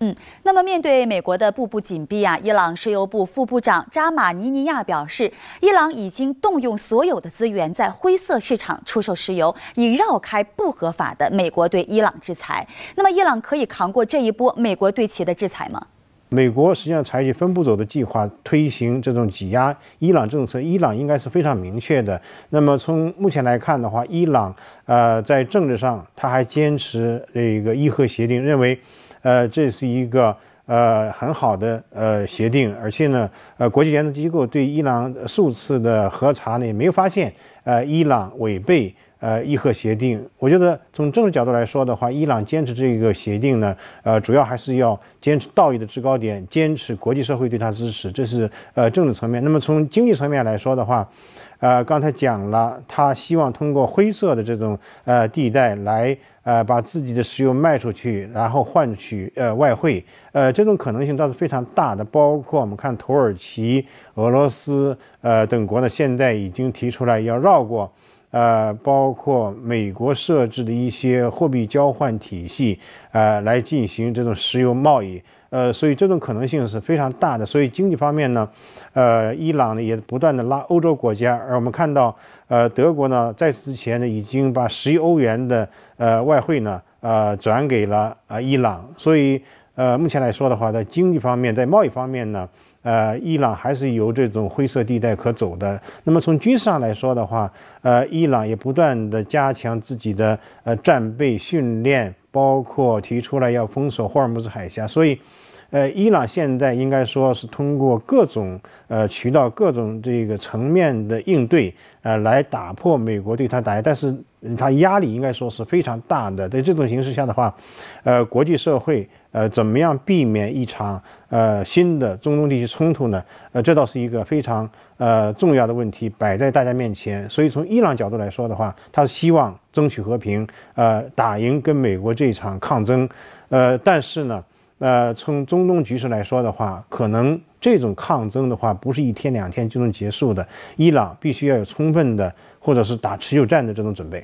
嗯，那么面对美国的步步紧逼啊，伊朗石油部副部长扎马尼尼亚表示，伊朗已经动用所有的资源在灰色市场出售石油，以绕开不合法的美国对伊朗制裁。那么，伊朗可以扛过这一波美国对其的制裁吗？美国实际上采取分步走的计划推行这种挤压伊朗政策，伊朗应该是非常明确的。那么从目前来看的话，伊朗呃在政治上他还坚持这个伊核协定，认为呃这是一个呃很好的呃协定，而且呢呃国际研究机构对伊朗数次的核查呢也没有发现呃伊朗违背。呃，伊核协定，我觉得从政治角度来说的话，伊朗坚持这个协定呢，呃，主要还是要坚持道义的制高点，坚持国际社会对它支持，这是呃政治层面。那么从经济层面来说的话，呃，刚才讲了，他希望通过灰色的这种呃地带来呃把自己的石油卖出去，然后换取呃外汇，呃，这种可能性倒是非常大的。包括我们看土耳其、俄罗斯呃等国呢，现在已经提出来要绕过。呃，包括美国设置的一些货币交换体系，呃，来进行这种石油贸易，呃，所以这种可能性是非常大的。所以经济方面呢，呃，伊朗呢也不断的拉欧洲国家，而我们看到，呃，德国呢在此之前呢已经把十亿欧元的呃外汇呢，呃，转给了啊伊朗，所以。呃，目前来说的话，在经济方面，在贸易方面呢，呃，伊朗还是有这种灰色地带可走的。那么从军事上来说的话，呃，伊朗也不断的加强自己的呃战备训练，包括提出来要封锁霍尔木兹海峡，所以。呃，伊朗现在应该说是通过各种呃渠道、各种这个层面的应对，呃，来打破美国对它打压，但是它压力应该说是非常大的。在这种形势下的话，呃，国际社会呃怎么样避免一场呃新的中东地区冲突呢？呃，这倒是一个非常呃重要的问题摆在大家面前。所以从伊朗角度来说的话，他是希望争取和平，呃，打赢跟美国这场抗争，呃，但是呢。那从中东局势来说的话，可能这种抗争的话，不是一天两天就能结束的。伊朗必须要有充分的，或者是打持久战的这种准备。